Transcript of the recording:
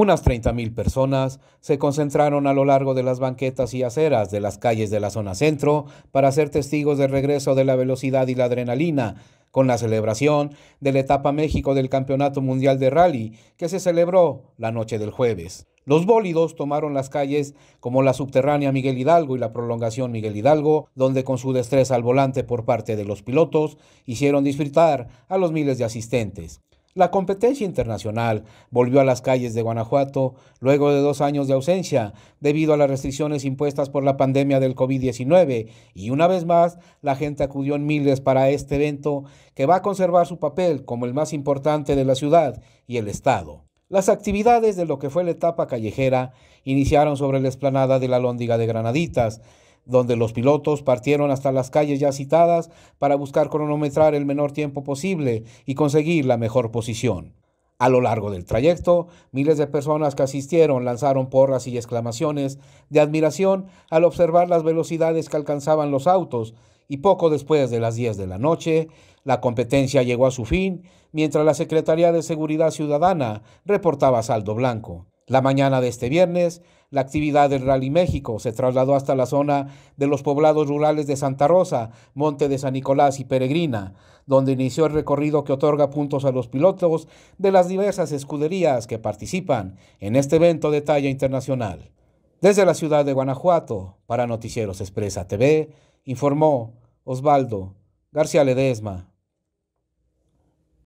Unas 30.000 personas se concentraron a lo largo de las banquetas y aceras de las calles de la zona centro para ser testigos del regreso de la velocidad y la adrenalina, con la celebración de la etapa México del Campeonato Mundial de Rally que se celebró la noche del jueves. Los bólidos tomaron las calles como la subterránea Miguel Hidalgo y la prolongación Miguel Hidalgo, donde con su destreza al volante por parte de los pilotos hicieron disfrutar a los miles de asistentes. La competencia internacional volvió a las calles de Guanajuato luego de dos años de ausencia debido a las restricciones impuestas por la pandemia del COVID-19 y una vez más la gente acudió en miles para este evento que va a conservar su papel como el más importante de la ciudad y el estado. Las actividades de lo que fue la etapa callejera iniciaron sobre la esplanada de la Lóndiga de Granaditas donde los pilotos partieron hasta las calles ya citadas para buscar cronometrar el menor tiempo posible y conseguir la mejor posición. A lo largo del trayecto, miles de personas que asistieron lanzaron porras y exclamaciones de admiración al observar las velocidades que alcanzaban los autos, y poco después de las 10 de la noche, la competencia llegó a su fin mientras la Secretaría de Seguridad Ciudadana reportaba saldo blanco. La mañana de este viernes, la actividad del Rally México se trasladó hasta la zona de los poblados rurales de Santa Rosa, Monte de San Nicolás y Peregrina, donde inició el recorrido que otorga puntos a los pilotos de las diversas escuderías que participan en este evento de talla internacional. Desde la ciudad de Guanajuato, para Noticieros Expresa TV, informó Osvaldo García Ledesma.